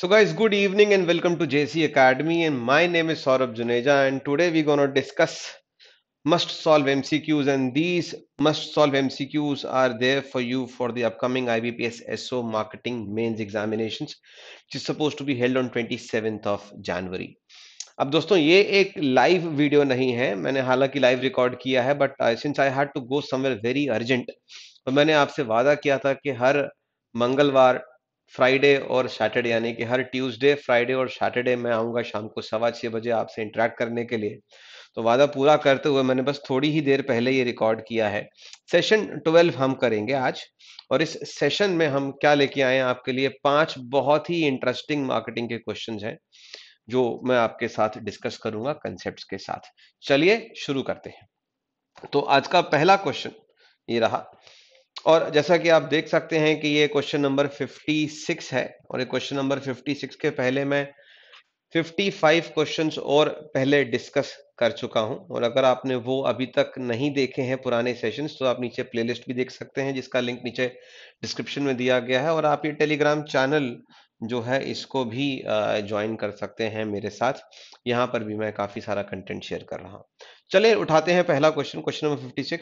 So guys, good evening and welcome to JC Academy and my name is Saurabh Juneja and today we're going to discuss must solve MCQs and these must solve MCQs are there for you for the upcoming IBPS SO marketing mains examinations which is supposed to be held on 27th of January. अब दोस्तों ये एक live video नहीं है मैंने हालांकि live record किया है but since I had to go somewhere very urgent तो मैंने आपसे वादा किया था कि हर मंगलवार फ्राइडे और सैटरडे यानी कि हर ट्यूसडे फ्राइडे और सैटरडे मैं आऊंगा शाम को सवा छः बजे आपसे इंटरेक्ट करने के लिए तो वादा पूरा करते हुए मैंने बस थोड़ी ही देर पहले ये रिकॉर्ड किया है सेशन ट्वेल्व हम करेंगे आज और इस सेशन में हम क्या लेके आए हैं आपके लिए पांच बहुत ही इंटरेस्टिंग मार्केटिंग के क्वेश्चन हैं जो मैं आपके साथ डिस्कस करूंगा कंसेप्ट के साथ चलिए शुरू करते हैं तो आज का पहला क्वेश्चन ये रहा और जैसा कि आप देख सकते हैं कि ये क्वेश्चन नंबर 56 है और ये क्वेश्चन नंबर 56 के पहले मैं 55 क्वेश्चंस और पहले डिस्कस कर चुका हूं और अगर आपने वो अभी तक नहीं देखे हैं पुराने सेशंस तो आप नीचे प्लेलिस्ट भी देख सकते हैं जिसका लिंक नीचे डिस्क्रिप्शन में दिया गया है और आप ये टेलीग्राम चैनल जो है इसको भी ज्वाइन कर सकते हैं मेरे साथ यहाँ पर भी मैं काफ़ी सारा कंटेंट शेयर कर रहा हूँ चले उठाते हैं पहला question question number fifty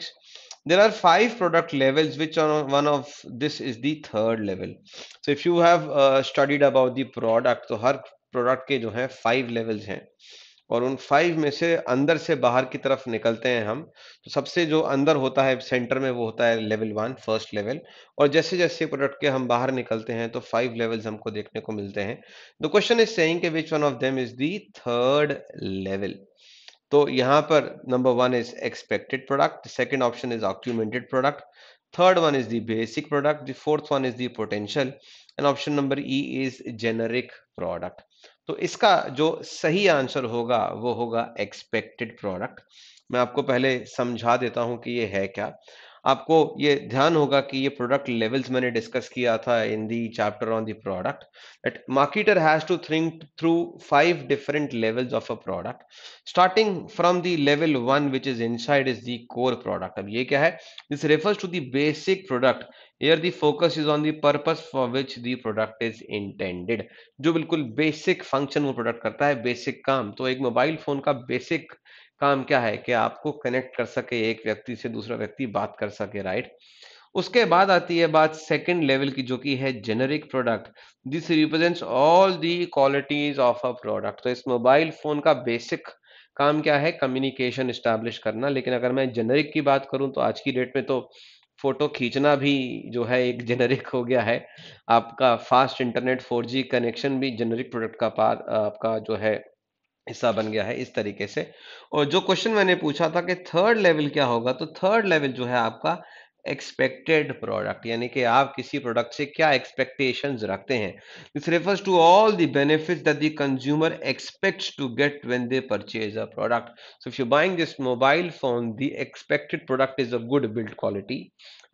there are five product levels which are one of this is the third level so if you have uh, studied about the product तो har product ke jo hai five levels hain और उन five में से अंदर से बाहर की तरफ निकलते हैं हम तो सबसे जो अंदर होता है सेंटर में वो होता है लेवल वन फर्स्ट लेवल और जैसे जैसे प्रोडक्ट के हम बाहर निकलते हैं तो फाइव लेवल्स हमको देखने को मिलते हैं द क्वेश्चन इज सेइंग कि which one of them is the third level तो यहां पर number one is expected product second option is augmented product third one is the basic product the fourth one is the potential and option number E is generic product तो इसका जो सही answer होगा वो होगा एक्सपेक्टेड प्रोडक्ट मैं आपको पहले समझा देता हूं कि ये है क्या आपको ये ध्यान होगा कि ये प्रोडक्ट लेवल्स मैंने डिस्कस किया था in the chapter on the product that marketer has to think through five different levels of a product starting from the level one which is inside is the core product अब ये क्या है this refers to the basic product where the focus is on the purpose for which the product is intended जो बिल्कुल basic function वो product करता है basic काम तो एक मोबाइल फोन का basic काम क्या है कि आपको कनेक्ट कर सके एक व्यक्ति से दूसरा व्यक्ति बात कर सके राइट उसके बाद आती है बात सेकंड लेवल की जो कि है generic product this represents all the qualities of a product तो इस मोबाइल फोन का बेसिक काम क्या है कम्युनिकेशन स्टैब्लिश करना लेकिन अगर मैं जेनरिक की बात करूं तो आज की डेट में तो फोटो खींचना भी जो है एक जेनरिक हो गया है आपका फास्ट इंटरनेट 4G कनेक्शन भी जेनरिक प्रोडक्ट का पार आपका जो है हिस्सा बन गया है इस तरीके से और जो क्वेश्चन मैंने पूछा था कि थर्ड लेवल क्या होगा तो थर्ड लेवल जो है आपका एक्सपेक्टेड प्रोडक्ट यानी कि आप किसी प्रोडक्ट से क्या एक्सपेक्टेशन रखते हैं this refers to all the benefit that the consumer expect to get when they purchase a product so if you buying this mobile phone the expected product is a good build quality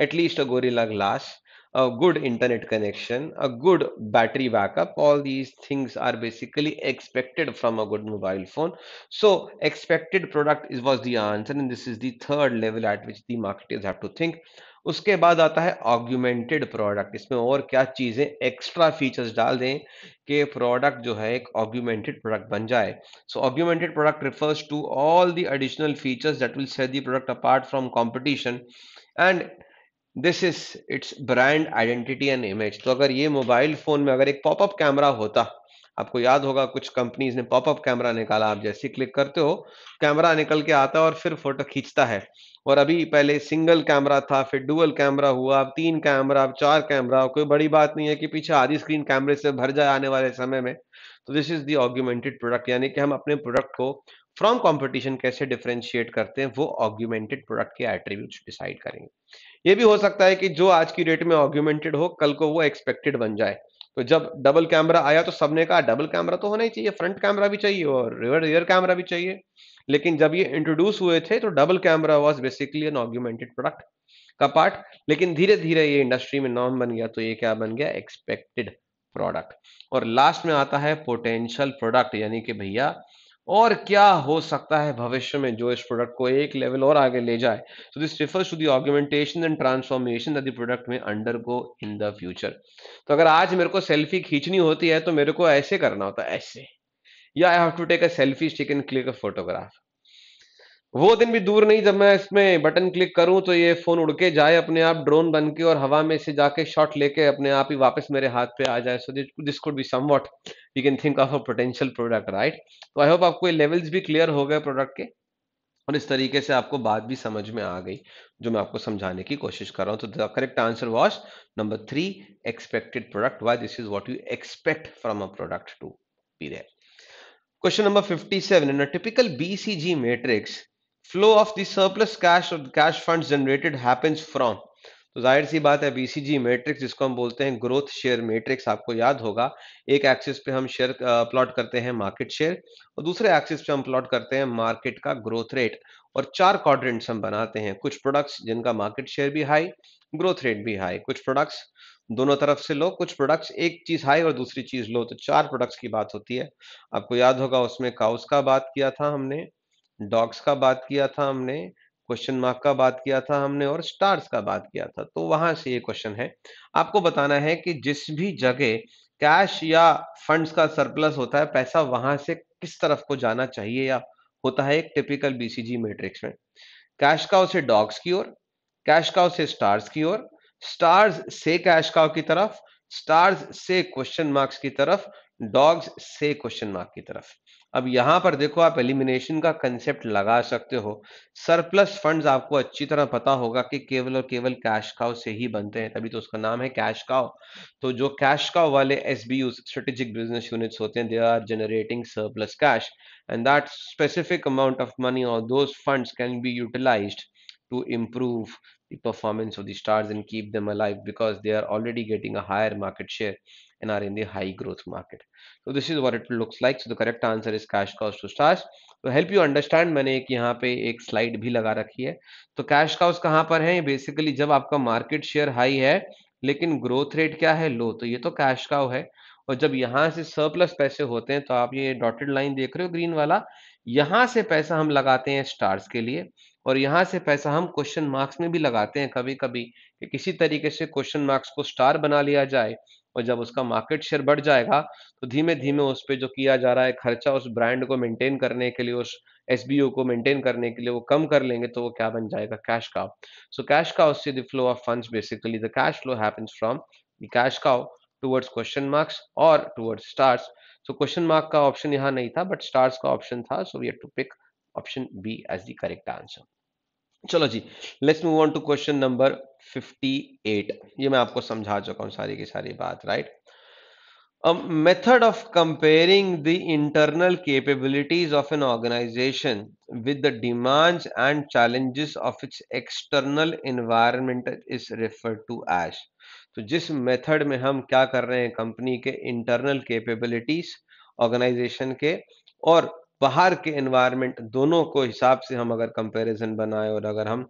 at least a Gorilla glass a good internet connection, a good battery backup. All these things are basically expected from a good mobile phone. So expected product is was the answer and this is the third level at which the marketers have to think. उसके बाद आता है augmented product इसमें और क्या चीज़ें extra features डाल दें कि प्रोडक्ट जो है एक ऑग्यूमेंटेड प्रोडक्ट बन जाए so augmented product refers to all the additional features that will set the product apart from competition and this is its brand identity and image तो अगर ये मोबाइल फोन में अगर एक पॉपअप कैमरा होता आपको याद होगा कुछ कंपनीज ने पॉपअप कैमरा निकाला आप जैसे क्लिक करते हो कैमरा निकल के आता है और फिर फोटो खींचता है और अभी पहले सिंगल कैमरा था फिर डुअल कैमरा हुआ अब तीन कैमरा अब चार कैमरा कोई बड़ी बात नहीं है कि पीछे आधी स्क्रीन कैमरे से भर जाए आने वाले समय में तो this is the augmented product यानी कि हम अपने प्रोडक्ट को फ्रॉम कॉम्पिटिशन कैसे डिफ्रेंशिएट करते हैं वो ऑग्यूमेंटेड प्रोडक्ट के एट्रीब्यूट डिसाइड करेंगे ये भी हो सकता है कि जो आज की डेट में ऑग्यूमेंटेड हो कल को वो एक्सपेक्टेड बन जाए तो जब डबल कैमरा आया तो सबने कहा डबल कैमरा तो होना ही चाहिए फ्रंट कैमरा भी चाहिए और रिवर रियर कैमरा भी चाहिए लेकिन जब ये इंट्रोड्यूस हुए थे तो double camera was basically an augmented product का पार्ट लेकिन धीरे धीरे ये इंडस्ट्री में नॉर्म बन गया तो ये क्या बन गया एक्सपेक्टेड प्रोडक्ट और लास्ट में आता है पोटेंशियल प्रोडक्ट यानी कि भैया और क्या हो सकता है भविष्य में जो इस प्रोडक्ट को एक लेवल और आगे ले जाए so this refers to the augmentation and transformation the product में undergo in the future तो अगर आज मेरे को सेल्फी खींचनी होती है तो मेरे को ऐसे करना होता है ऐसे या I have to take a selfie stick and click a photograph वो दिन भी दूर नहीं जब मैं इसमें बटन क्लिक करूं तो ये फोन उड़ के जाए अपने आप ड्रोन बन के और हवा में से जाके शॉट लेके अपने आप ही वापस मेरे हाथ पे आ जाए so this could be some what you can think of a potential product right तो आई होप आपको ये लेवल्स भी क्लियर हो गए प्रोडक्ट के और इस तरीके से आपको बात भी समझ में आ गई जो मैं आपको समझाने की कोशिश कर रहा हूँ तो the correct answer was number three expected product why this is what you expect from a product to be there question number 57. In a typical BCG matrix flow of the surplus cash और cash fund generated happens from तो जाहिर सी बात है BCG matrix जिसको हम बोलते हैं growth share matrix आपको याद होगा एक एक्सिस पे हम शेयर प्लॉट करते हैं मार्केट शेयर और दूसरे एक्सिस पे हम प्लॉट करते हैं मार्केट का ग्रोथ रेट और चार क्वाड्रेंट्स हम बनाते हैं कुछ प्रोडक्ट्स जिनका मार्केट शेयर भी हाई ग्रोथ रेट भी हाई कुछ प्रोडक्ट्स दोनों तरफ से लो कुछ प्रोडक्ट्स एक चीज हाई और दूसरी चीज लो तो चार प्रोडक्ट्स की बात होती है आपको याद होगा उसमें काउस का बात किया था हमने डॉग्स का बात किया था हमने क्वेश्चन मार्क का बात किया था हमने और स्टार्स का बात किया था तो वहां से ये क्वेश्चन है आपको बताना है कि जिस भी जगह कैश या फंड्स का सरप्लस होता है पैसा वहां से किस तरफ को जाना चाहिए या होता है एक टिपिकल बीसीजी मैट्रिक्स में कैश काउ से डॉग्स की ओर कैश काउ से स्टार्स की ओर स्टार्स से कैश काउ की तरफ स्टार्स से क्वेश्चन मार्क्स की तरफ डॉग्स से क्वेश्चन मार्क की तरफ अब यहां पर देखो आप एलिमिनेशन का कंसेप्ट लगा सकते हो सरप्लस फंड्स आपको अच्छी तरह पता होगा कि केवल और केवल कैश काव से ही बनते हैं तभी तो उसका नाम है कैश काव तो जो कैश काव वाले S B strategic business units होते हैं they are generating surplus cash and that specific amount of money और those funds can be utilise to improve the performance of the stars and keep them alive because they are already getting a higher market share and are in the high growth market. So this is what it looks like. So the correct answer is cash cows to stars. To help you understand, मैंने एक यहाँ पे एक slide भी लगा रखी है तो cash काउस कहाँ पर है Basically जब आपका market share high है लेकिन growth rate क्या है Low. तो ये तो cash cow है और जब यहाँ से सरप्लस पैसे होते हैं तो आप ये डॉटेड लाइन देख रहे हो ग्रीन वाला यहाँ से पैसा हम लगाते हैं स्टार्स के लिए और यहाँ से पैसा हम क्वेश्चन मार्क्स में भी लगाते हैं कभी कभी कि किसी तरीके से क्वेश्चन मार्क्स को स्टार बना लिया जाए और जब उसका मार्केट शेयर बढ़ जाएगा तो धीमे धीमे उस पर जो किया जा रहा है खर्चा उस ब्रांड को मेंटेन करने के लिए उस एस को मेंटेन करने के लिए वो कम कर लेंगे तो वो क्या बन जाएगा कैश काव सो कैश काव से the flow of fund basically the cash flow happens from the cash cow towards question marks और टुवर्ड्स स्टार्स तो क्वेश्चन मार्क का ऑप्शन यहाँ नहीं था बट स्टार्स का ऑप्शन था so we to pick option b as the correct answer चलो जी let's move on to question number 58 ये मैं आपको समझा चुका हूँ सारी की सारी बात right method of comparing the internal capabilities of an organisation with the demands and challenges of its external environment is referred to as तो जिस मेथड में हम क्या कर रहे हैं कंपनी के इंटरनल केपेबिलिटीज ऑर्गेनाइजेशन के और बाहर के एनवायरनमेंट दोनों को हिसाब से हम अगर कंपैरिजन बनाएं और अगर हम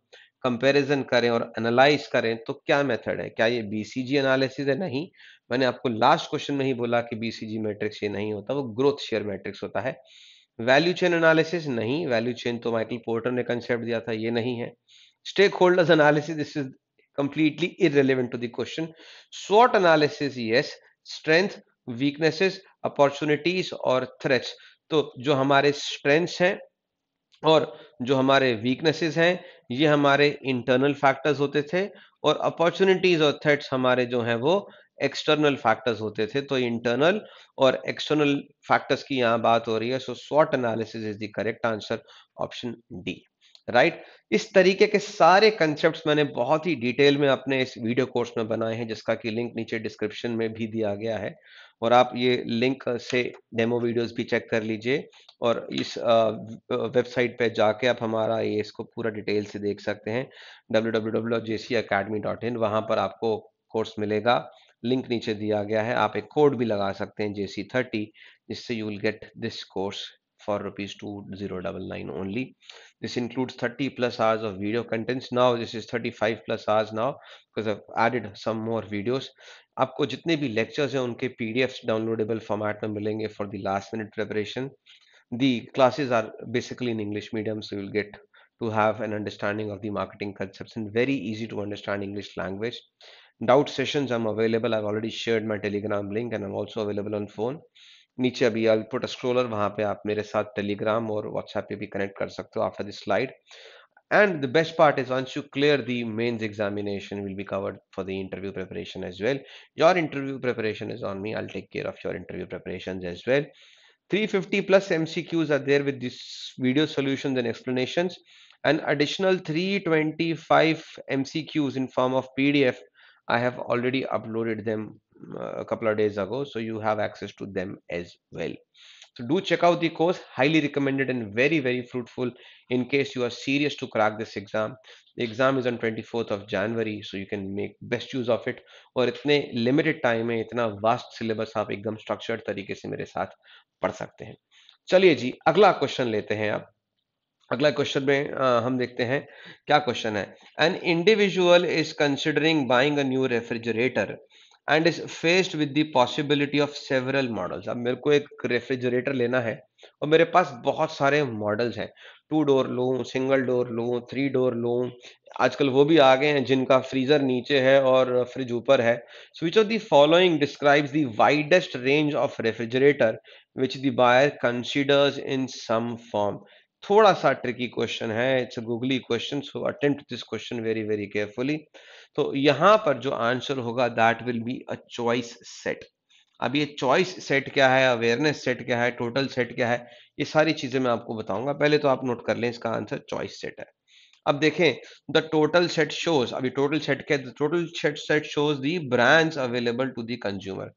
कंपैरिजन करें और एनालाइज करें तो क्या मेथड है क्या ये बीसीजी एनालिसिस है नहीं मैंने आपको लास्ट क्वेश्चन में ही बोला कि बीसीजी मैट्रिक्स ये नहीं होता वो ग्रोथ शेयर मैट्रिक्स होता है वैल्यू चेन एनालिसिस नहीं वैल्यू चेन तो माइकल पोर्टर ने कंसेप्ट दिया था ये नहीं है stakeholders analysis this is completely irrelevant to the question स्वॉट analysis yes strength weaknesses opportunities और थ्रेट्स तो जो हमारे स्ट्रेंथ्स हैं और जो हमारे वीकनेसेस हैं ये हमारे इंटरनल फैक्टर्स होते थे और अपॉर्चुनिटीज और थ्रेट्स हमारे जो हैं वो एक्सटर्नल फैक्टर्स होते थे तो इंटरनल और एक्सटर्नल फैक्टर्स की यहाँ बात हो रही है सो स्वॉट analysis is the correct answer option D right इस तरीके के सारे कंसेप्ट मैंने बहुत ही डिटेल में अपने इस वीडियो कोर्स में बनाए हैं जिसका कि लिंक नीचे डिस्क्रिप्शन में भी दिया गया है और आप ये लिंक से डेमो वीडियोस भी चेक कर लीजिए और इस वेबसाइट पे जाके आप हमारा ये इसको पूरा डिटेल से देख सकते हैं डब्ल्यू वहां पर आपको कोर्स मिलेगा लिंक नीचे दिया गया है आप एक कोड भी लगा सकते हैं जे सी थर्टी जिससे you will get this course for rupees 2099 only this includes 30 plus hours of video contents now this is 35 plus hours now because i've added some more videos आपको जितने भी lectures हैं pdfs downloadable format में for the last minute preparation the classes are basically in english medium you'll get to have an understanding of the marketing concepts and very easy to understand english language doubt sessions i'm available i've already shared my telegram link and i'm also available on phone नीचे अभी put a scroller वहां पे आप मेरे साथ Telegram और WhatsApp पे भी कनेक्ट कर सकते हो after this slide and the best part is once you clear the mains examination will be covered for the interview preparation as well your interview preparation is on me i'll take care of your interview preparations as well 350 plus mcqs are there with this video solutions and explanations and additional 325 mcqs in form of pdf i have already uploaded them a couple of days ago so you have access to them as well so do check out the course highly recommended and very very fruitful in case you are serious to crack this exam the exam is on 24th of january so you can make best use of it aur itne limited time mein itna vast syllabus aap ekdam structured tarike se mere sath pad sakte hain chaliye ji agla question lete hain आप अगला question में आ, हम देखते हैं क्या question है an individual is considering buying a new refrigerator and is faced with the possibility of several models अब मेरे को एक रेफ्रिजरेटर लेना है और मेरे पास बहुत सारे मॉडल्स हैं टू डोर लो सिंगल डोर लो थ्री डोर लू आजकल वो भी आ गए हैं जिनका फ्रीजर नीचे है और फ्रिज ऊपर है which of the following describes the widest range of refrigerator which the buyer considers in some form थोड़ा सा ट्रिकी क्वेश्चन है it's googly question so attempt this question very very carefully तो यहाँ पर जो आंसर होगा that will be a choice set अब ये चॉइस सेट क्या है अवेयरनेस सेट क्या है टोटल सेट क्या है ये सारी चीजें मैं आपको बताऊंगा पहले तो आप नोट कर लें इसका आंसर चॉइस सेट है अब देखें द टोटल सेट शोज अभी टोटल सेट क्या है total set set shows the brands available to the consumer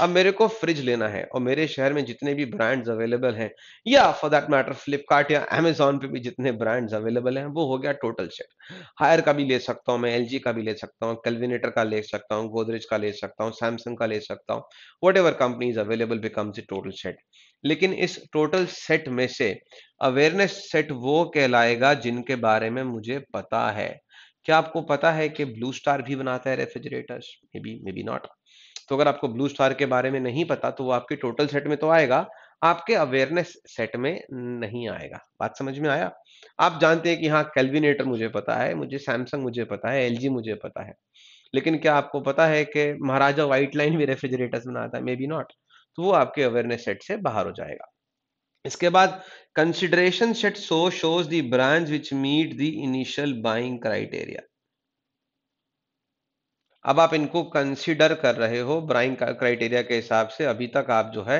अब मेरे को फ्रिज लेना है और मेरे शहर में जितने भी ब्रांड्स अवेलेबल हैं या फॉर दैट मैटर फ्लिपकार्ट या अमेजोन पे भी जितने ब्रांड्स अवेलेबल हैं वो हो गया टोटल सेट हायर का भी ले सकता हूँ मैं एल का भी ले सकता हूँ कैलविनेटर का ले सकता हूँ गोदरेज का ले सकता हूँ सैमसंग का ले सकता हूँ whatever company is available becomes a total set लेकिन इस टोटल सेट में से अवेयरनेस सेट वो कहलाएगा जिनके बारे में मुझे पता है क्या आपको पता है कि ब्लू स्टार भी बनाता है refrigerators may be may be not तो अगर आपको ब्लू स्टार के बारे में नहीं पता तो वो आपके टोटल सेट में तो आएगा आपके अवेयरनेस सेट में नहीं आएगा बात समझ में आया आप जानते हैं कि हाँ कैलविनेटर मुझे पता है मुझे सैमसंग मुझे पता है एल मुझे पता है लेकिन क्या आपको पता है कि महाराजा व्हाइट लाइन भी रेफ्रिजरेटर्स बनाता है मे बी नॉट तो वो आपके अवेयरनेस सेट से बाहर हो जाएगा इसके बाद consideration set so shows the brands which meet the initial buying criteria अब आप इनको कंसिडर कर रहे हो ब्राइंग क्राइटेरिया के हिसाब से अभी तक आप जो है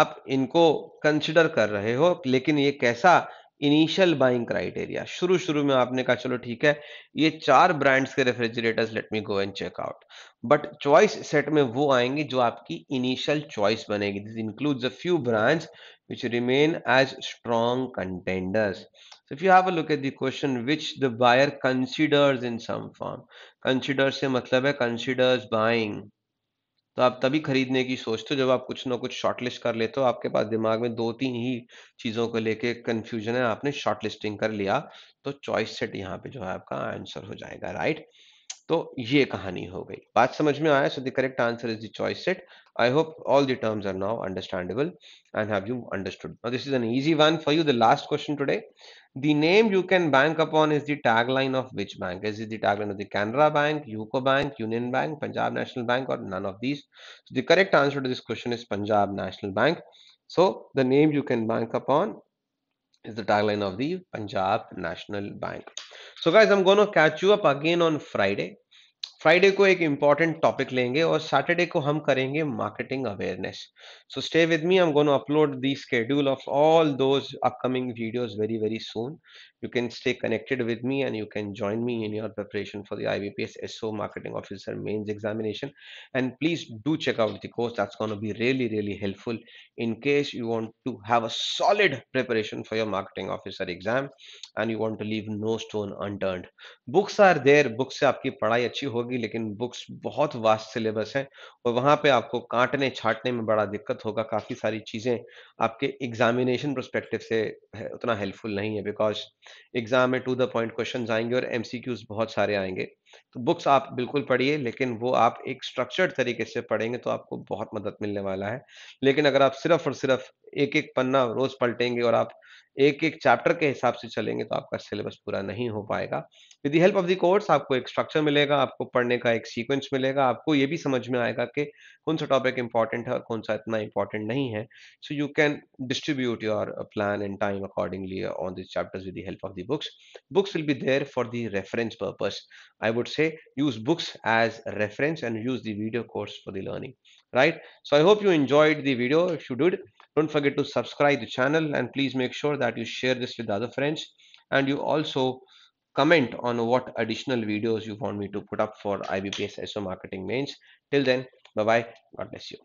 आप इनको कंसिडर कर रहे हो लेकिन ये कैसा इनिशियल बाइंग क्राइटेरिया शुरू शुरू में आपने कहा चलो ठीक है ये चार ब्रांड्स के refrigerators let me go and check out but choice set में वो आएंगे जो आपकी इनिशियल चॉइस बनेगी this includes a few brands which remain as strong contenders so if you have a look at the question which the buyer considers in some form consider से मतलब है considers buying तो आप तभी खरीदने की सोचते हो जब आप कुछ ना कुछ शॉर्टलिस्ट कर लेते हो आपके पास दिमाग में दो तीन ही चीज़ों को लेके कंफ्यूजन है आपने शॉर्टलिस्टिंग कर लिया तो चॉइस सेट यहाँ पे जो है आपका आंसर हो जाएगा राइट तो ये कहानी हो गई बात समझ में आया so the correct answer is the choice set I hope all the terms are now understandable and have you understood now this is an easy one for you the last question today the name you can bank upon is the tagline of which bank is is the tagline of the Canara Bank UCO Bank Union Bank Punjab National Bank और none of this the correct answer to this question is Punjab National Bank so the name you can bank upon is the tagline of the Punjab National Bank. So guys, I'm going to catch you up again on Friday Friday को एक important topic लेंगे और Saturday को हम करेंगे marketing awareness so stay with me I am going to upload the schedule of all those upcoming videos very very soon you can stay connected with me and you can join me in your preparation for the IBPS SO marketing officer mains examination and please do check out the course that's going to be really really helpful in case you want to have a solid preparation for your marketing officer exam and you want to leave no stone unturned books are there books se aapki padhai achhi hogi होगी लेकिन books बहुत vast syllabus है और वहां पे आपको काटने छाटने में बड़ा दिक्कत होगा काफ़ी सारी चीज़ें आपके एग्जामिनेशन प्रोस्पेक्टिव से है, उतना हेल्पफुल नहीं है बिकॉज एग्जाम में टू द पॉइंट क्वेश्चन आएंगे और एम बहुत सारे आएंगे तो बुक्स आप बिल्कुल पढ़िए लेकिन वो आप एक स्ट्रक्चर्ड तरीके से पढ़ेंगे तो आपको बहुत मदद मिलने वाला है लेकिन अगर आप सिर्फ और सिर्फ एक एक पन्ना रोज पलटेंगे और आप एक एक चैप्टर के हिसाब से चलेंगे तो आपका सिलेबस पूरा नहीं हो पाएगा with the help of the course आपको एक स्ट्रक्चर मिलेगा आपको पढ़ने का एक सीक्वेंस मिलेगा आपको ये भी समझ में आएगा कि कौन सा टॉपिक इंपॉर्टेंट है और कौन सा इतना इंपॉर्टेंट नहीं है so you can distribute your plan and time accordingly on this chapters with help of the books books will be there for the reference purpose I would say use books as reference and use the video course for the learning right so I hope you enjoyed the video if you did Don't forget to subscribe the channel and please make sure that you share this with other friends and you also comment on what additional videos you want me to put up for IBPS SO marketing mains. Till then, bye bye. God bless you.